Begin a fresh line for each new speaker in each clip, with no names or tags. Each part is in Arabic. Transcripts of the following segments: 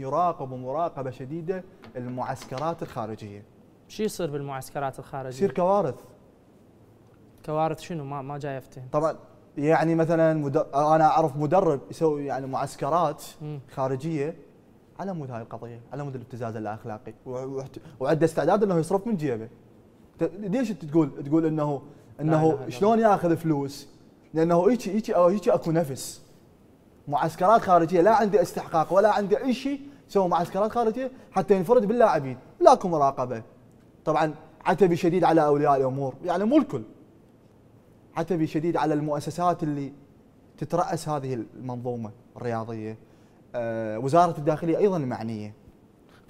يراقب مراقبه شديده المعسكرات الخارجيه
شو يصير بالمعسكرات الخارجيه؟ يصير كوارث كوارث شنو ما ما جاي افتهم طبعا
يعني مثلا مدر... انا اعرف مدرب يسوي يعني معسكرات م. خارجيه على مود هاي القضيه على مود الابتزاز الاخلاقي وعنده استعداد انه يصرف من جيبه ليش انت تقول تقول انه انه شلون ياخذ فلوس لانه هيك هيك هيك اكو نفس معسكرات خارجيه لا عندي استحقاق ولا عندي اي شيء سوى معسكرات خارجيه حتى ينفرد باللاعبين لاكو مراقبه طبعا عتبي شديد على اولياء الامور يعني مو الكل عتبي شديد على المؤسسات اللي تتراس هذه المنظومه الرياضيه آه وزاره الداخليه ايضا
معنيه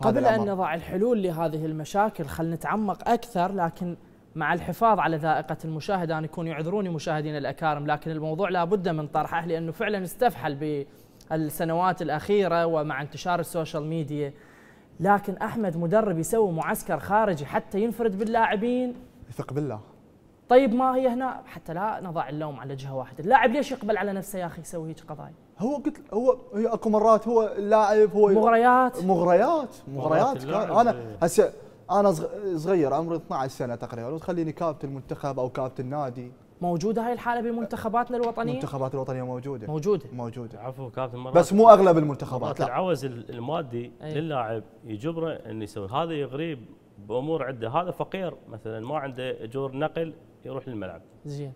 قبل ان نضع الحلول لهذه المشاكل خلينا نتعمق اكثر لكن مع الحفاظ على ذائقة المشاهد أن يكون يعذروني مشاهدين الأكارم لكن الموضوع لابد من طرحه لأنه فعلا استفحل بالسنوات الأخيرة ومع انتشار السوشيال ميديا لكن أحمد مدرب يسوي معسكر خارجي حتى ينفرد باللاعبين يثق بالله طيب ما هي هنا حتى لا نضع اللوم على جهه واحده، اللاعب ليش يقبل على نفسه يا اخي يسوي هيك قضايا؟
هو قلت هو هي اكو مرات هو اللاعب هو مغريات مغريات مغريات, مغريات, مغريات انا هسه انا صغير عمري 12 سنه تقريبا وتخليني كابتن المنتخب او كابتن النادي موجوده هاي الحاله بمنتخباتنا الوطنيه؟ المنتخبات الوطنيه موجوده موجوده موجوده عفوا كابتن مرات بس مو اغلب المنتخبات لا العوز المادي
أيه. للاعب يجبره انه يسوي هذا يغريب بامور عده هذا فقير مثلا ما عنده اجور نقل يروح للملعب زين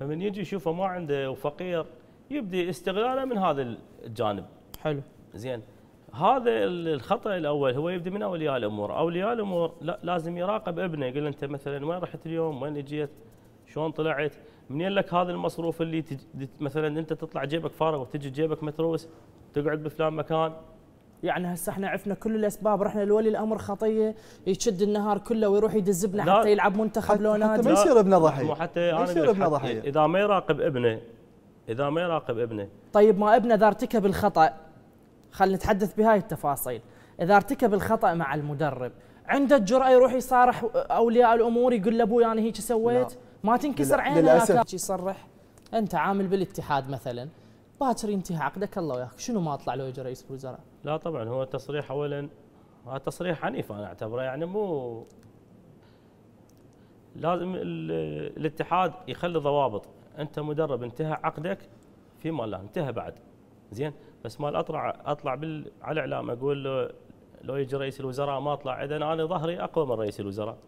فمن يجي يشوفه ما عنده وفقير يبدي استغلاله من هذا الجانب حلو زين هذا الخطا الاول هو يبدا من اولياء الامور، اولياء الامور لازم يراقب ابنه يقول له انت مثلا وين رحت اليوم؟ وين اجيت؟ شلون طلعت؟ منين لك هذا المصروف اللي تج... مثلا انت تطلع جيبك فارغ وتجي جيبك متروس تقعد بفلان مكان
يعني هسه احنا عرفنا كل الاسباب رحنا لولي الامر خطيه يشد النهار كله ويروح يدز ابنه حتى يلعب منتخب لو حتى ما يصير ابنه ضحيه مو
حتى انا يصير ابنه ضحيه اذا ما يراقب ابنه اذا ما يراقب ابنه
طيب ما ابنه اذا ارتكب الخطا خلينا نتحدث بهاي التفاصيل اذا ارتكب الخطا مع المدرب عنده الجرأة يروح يصارح اولياء الامور يقول لابوي انا هيك سويت نعم. ما تنكسر عينه للاسف يصرح انت عامل بالاتحاد مثلا باكر ينتهي عقدك الله وياك شنو ما طلع له رئيس الوزراء لا طبعا
هو التصريح اولا هذا آه، تصريح عنيف انا اعتبره يعني مو لازم الاتحاد يخلي ضوابط انت مدرب انتهى عقدك فيما لا انتهى بعد زين بس ما اطلع اطلع بال على الاعلام اقول له لو يجي رئيس الوزراء ما اطلع اذا انا ظهري اقوى من رئيس الوزراء